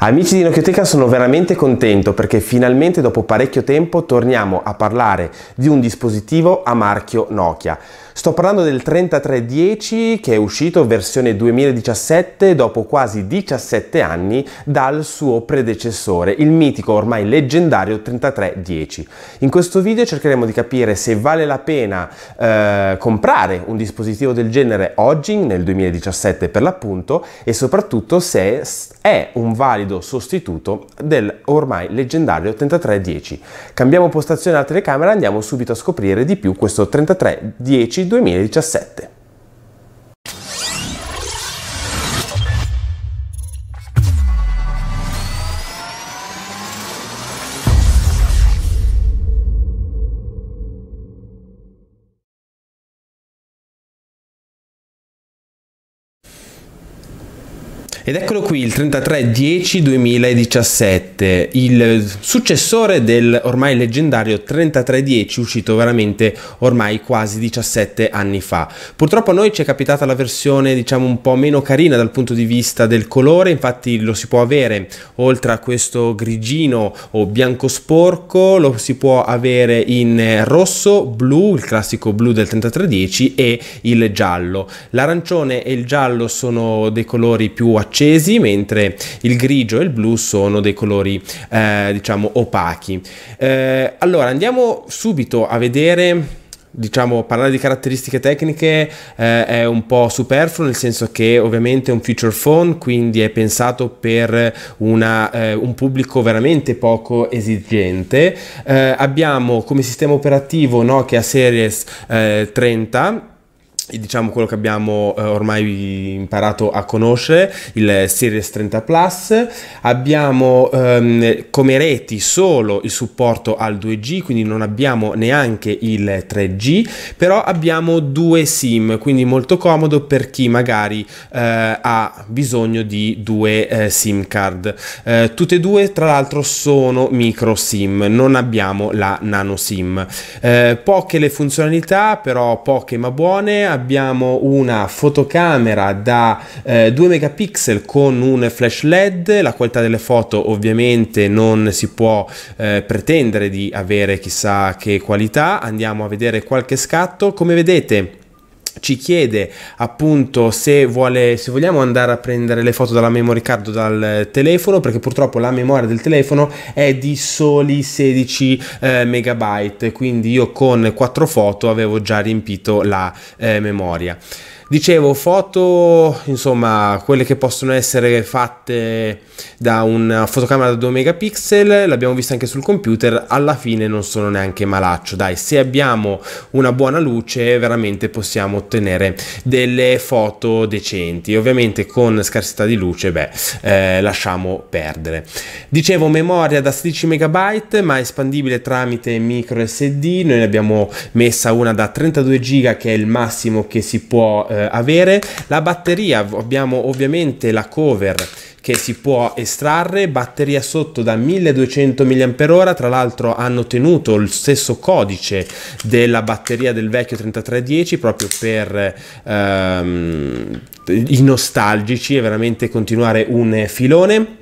Amici di Nochioteca sono veramente contento perché finalmente dopo parecchio tempo torniamo a parlare di un dispositivo a marchio Nokia. Sto parlando del 3310 che è uscito versione 2017 dopo quasi 17 anni dal suo predecessore, il mitico ormai leggendario 3310. In questo video cercheremo di capire se vale la pena eh, comprare un dispositivo del genere oggi, nel 2017 per l'appunto, e soprattutto se è un valido sostituto del ormai leggendario 3310. Cambiamo postazione alla telecamera e andiamo subito a scoprire di più questo 3310 2017. Ed eccolo qui il 3310-2017, il successore del ormai leggendario 3310 uscito veramente ormai quasi 17 anni fa. Purtroppo a noi ci è capitata la versione diciamo un po' meno carina dal punto di vista del colore, infatti lo si può avere oltre a questo grigino o bianco sporco, lo si può avere in rosso, blu, il classico blu del 3310 e il giallo. L'arancione e il giallo sono dei colori più accettati accesi, mentre il grigio e il blu sono dei colori eh, diciamo opachi. Eh, allora andiamo subito a vedere diciamo parlare di caratteristiche tecniche eh, è un po' superfluo nel senso che ovviamente è un feature phone quindi è pensato per una, eh, un pubblico veramente poco esigente eh, abbiamo come sistema operativo Nokia Series 30 eh, diciamo quello che abbiamo eh, ormai imparato a conoscere, il Series 30 Plus. Abbiamo ehm, come reti solo il supporto al 2G, quindi non abbiamo neanche il 3G, però abbiamo due SIM, quindi molto comodo per chi magari eh, ha bisogno di due eh, SIM card. Eh, tutte e due tra l'altro sono micro SIM, non abbiamo la nano SIM. Eh, poche le funzionalità, però poche ma buone abbiamo una fotocamera da eh, 2 megapixel con un flash LED, la qualità delle foto ovviamente non si può eh, pretendere di avere chissà che qualità, andiamo a vedere qualche scatto, come vedete ci chiede appunto se vuole se vogliamo andare a prendere le foto dalla memory card dal telefono perché purtroppo la memoria del telefono è di soli 16 eh, megabyte quindi io con 4 foto avevo già riempito la eh, memoria Dicevo, foto, insomma, quelle che possono essere fatte da una fotocamera da 2 megapixel, l'abbiamo vista anche sul computer, alla fine non sono neanche malaccio. Dai, se abbiamo una buona luce, veramente possiamo ottenere delle foto decenti. Ovviamente con scarsità di luce, beh, eh, lasciamo perdere. Dicevo, memoria da 16 MB, ma espandibile tramite micro SD. Noi ne abbiamo messa una da 32 GB, che è il massimo che si può... Eh, eh, avere. La batteria, abbiamo ovviamente la cover che si può estrarre, batteria sotto da 1200 mAh, tra l'altro hanno tenuto lo stesso codice della batteria del vecchio 3310 proprio per ehm, i nostalgici e veramente continuare un filone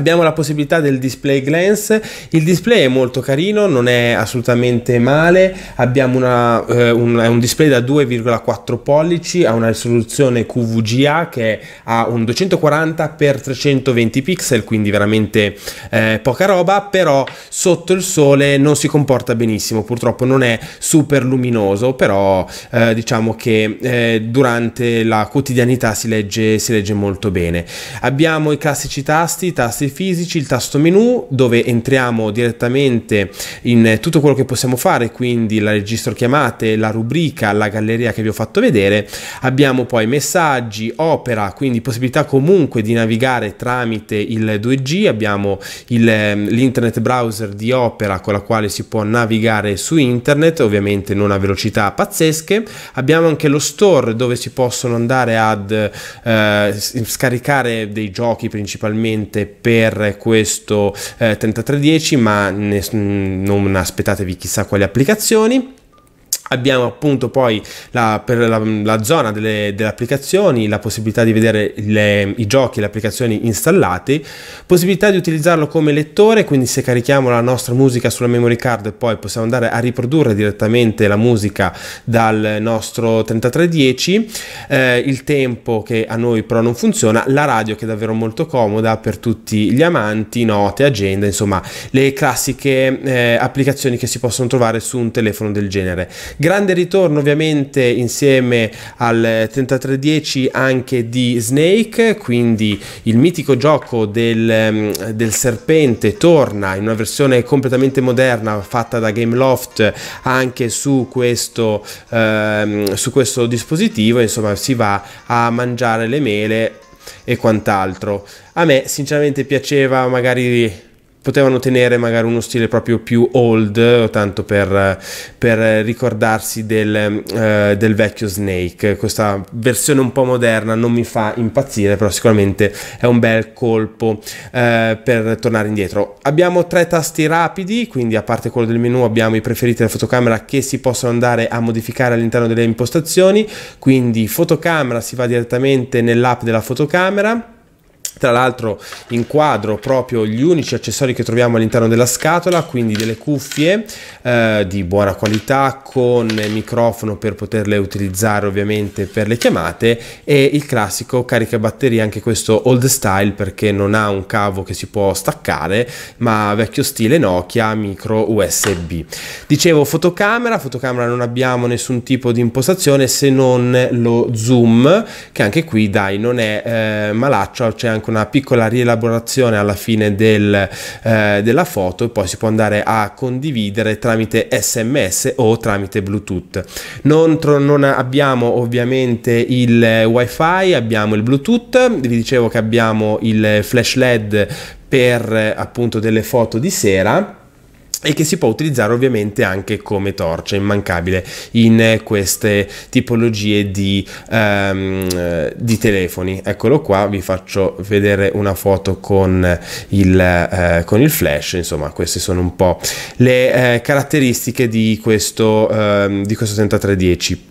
abbiamo la possibilità del display glance il display è molto carino non è assolutamente male abbiamo una, eh, un, un, display da 2,4 pollici ha una risoluzione QVGA che ha un 240 x 320 pixel quindi veramente eh, poca roba però sotto il sole non si comporta benissimo, purtroppo non è super luminoso, però eh, diciamo che eh, durante la quotidianità si legge, si legge molto bene. Abbiamo i classici tasti, i tasti fisici, il tasto menu dove entriamo direttamente in tutto quello che possiamo fare, quindi la registro chiamate, la rubrica, la galleria che vi ho fatto vedere. Abbiamo poi messaggi, opera, quindi possibilità comunque di navigare tramite il 2G, abbiamo ehm, l'internet browser di Opera con la quale si può navigare su internet, ovviamente non a velocità pazzesche. Abbiamo anche lo store dove si possono andare ad eh, scaricare dei giochi principalmente per questo eh, 3310, ma ne, non aspettatevi chissà quali applicazioni. Abbiamo appunto poi la, per la, la zona delle, delle, applicazioni la possibilità di vedere le, i giochi, e le applicazioni installate, possibilità di utilizzarlo come lettore, quindi se carichiamo la nostra musica sulla memory card poi possiamo andare a riprodurre direttamente la musica dal nostro 3310, eh, il tempo che a noi però non funziona, la radio che è davvero molto comoda per tutti gli amanti, note, agenda, insomma le classiche eh, applicazioni che si possono trovare su un telefono del genere. Grande ritorno ovviamente insieme al 3310 anche di Snake, quindi il mitico gioco del, mm, del serpente torna in una versione completamente moderna fatta da Gameloft anche su questo, ehm, su questo dispositivo, insomma si va a mangiare le mele e quant'altro. A me sinceramente piaceva magari potevano tenere magari uno stile proprio più old, tanto per, per ricordarsi del, eh, del, vecchio Snake. Questa versione un po' moderna non mi fa impazzire, però sicuramente è un bel colpo eh, per tornare indietro. Abbiamo tre tasti rapidi, quindi a parte quello del menu abbiamo i preferiti della fotocamera che si possono andare a modificare all'interno delle impostazioni, quindi fotocamera si va direttamente nell'app della fotocamera tra l'altro inquadro proprio gli unici accessori che troviamo all'interno della scatola quindi delle cuffie eh, di buona qualità con microfono per poterle utilizzare ovviamente per le chiamate e il classico caricabatterie anche questo old style perché non ha un cavo che si può staccare ma vecchio stile Nokia micro USB dicevo fotocamera fotocamera non abbiamo nessun tipo di impostazione se non lo zoom che anche qui dai non è eh, malaccio c'è anche anche una piccola rielaborazione alla fine del, eh, della foto e poi si può andare a condividere tramite sms o tramite bluetooth non, non abbiamo ovviamente il wifi abbiamo il bluetooth vi dicevo che abbiamo il flash led per appunto delle foto di sera e che si può utilizzare ovviamente anche come torcia immancabile in eh, queste tipologie di, um, di telefoni eccolo qua vi faccio vedere una foto con il, uh, con il flash insomma queste sono un po' le uh, caratteristiche di questo, uh, di questo 3310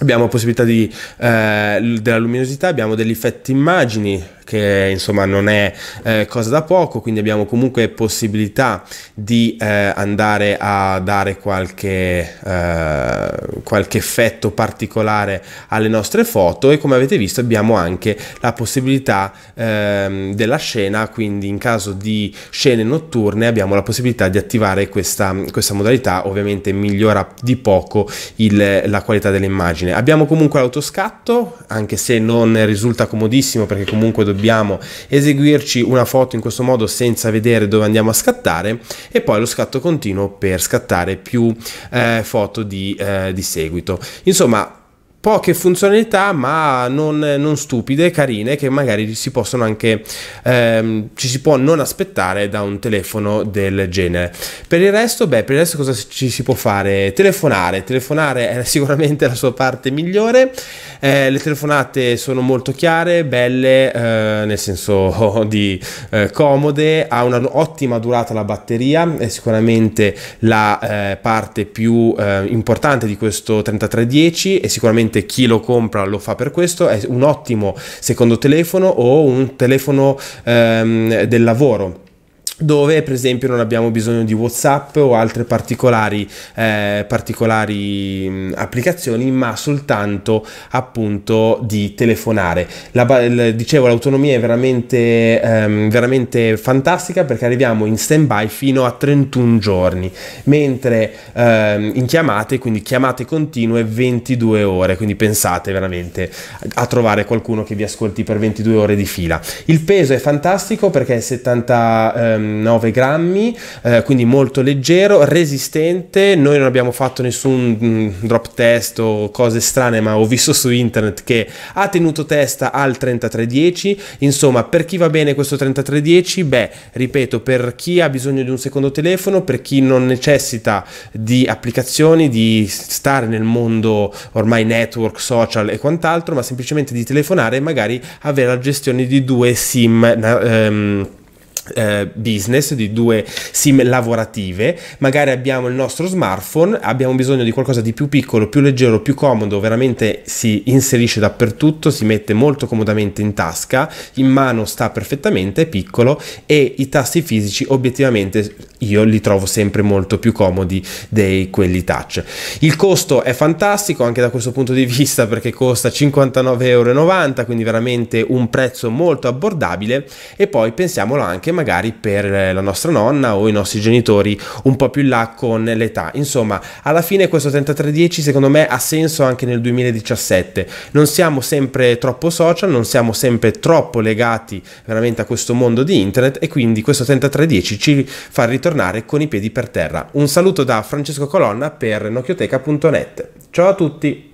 abbiamo possibilità di, eh, della luminosità, abbiamo degli effetti immagini che insomma non è eh, cosa da poco, quindi abbiamo comunque possibilità di eh, andare a dare qualche, eh, qualche effetto particolare alle nostre foto e come avete visto abbiamo anche la possibilità ehm, della scena, quindi in caso di scene notturne abbiamo la possibilità di attivare questa, questa modalità, ovviamente migliora di poco il, la qualità dell'immagine. Abbiamo comunque l'autoscatto, anche se non risulta comodissimo perché comunque dobbiamo dobbiamo eseguirci una foto in questo modo senza vedere dove andiamo a scattare e poi lo scatto continuo per scattare più eh, foto di, eh, di seguito. Insomma, poche funzionalità ma non, non, stupide, carine, che magari si possono anche, ehm, ci si può non aspettare da un telefono del genere. Per il resto, beh, per il resto cosa ci si può fare? Telefonare, telefonare è sicuramente la sua parte migliore, eh, le telefonate sono molto chiare, belle, eh, nel senso di eh, comode, ha un'ottima durata la batteria, è sicuramente la eh, parte più eh, importante di questo 3310 e sicuramente sicuramente chi lo compra lo fa per questo, è un ottimo secondo telefono o un telefono ehm, del lavoro dove per esempio non abbiamo bisogno di Whatsapp o altre particolari, eh, particolari applicazioni, ma soltanto appunto di telefonare. La, la, dicevo, l'autonomia è veramente, ehm, veramente fantastica perché arriviamo in stand-by fino a 31 giorni, mentre ehm, in chiamate, quindi chiamate continue, 22 ore, quindi pensate veramente a trovare qualcuno che vi ascolti per 22 ore di fila. Il peso è fantastico perché è 70... Ehm, 9 grammi, eh, quindi molto leggero, resistente. Noi non abbiamo fatto nessun mm, drop test o cose strane, ma ho visto su internet che ha tenuto testa al 3310. Insomma, per chi va bene questo 3310, beh, ripeto, per chi ha bisogno di un secondo telefono, per chi non necessita di applicazioni, di stare nel mondo ormai network, social e quant'altro, ma semplicemente di telefonare e magari avere la gestione di due SIM. Ehm, eh, business, di due sim lavorative, magari abbiamo il nostro smartphone, abbiamo bisogno di qualcosa di più piccolo, più leggero, più comodo, veramente si inserisce dappertutto, si mette molto comodamente in tasca, in mano sta perfettamente, è piccolo e i tasti fisici obiettivamente io li trovo sempre molto più comodi dei quelli touch. Il costo è fantastico anche da questo punto di vista perché costa 59,90 euro, quindi veramente un prezzo molto abbordabile e poi pensiamolo anche magari per eh, la nostra nonna o i nostri genitori un po' più in là con l'età. Insomma, alla fine questo 3310 secondo me ha senso anche nel 2017. Non siamo sempre troppo social, non siamo sempre troppo legati veramente a questo mondo di internet e quindi questo 3310 ci fa ritornare con i piedi per terra. Un saluto da Francesco Colonna per nocchioteca.net. Ciao a tutti!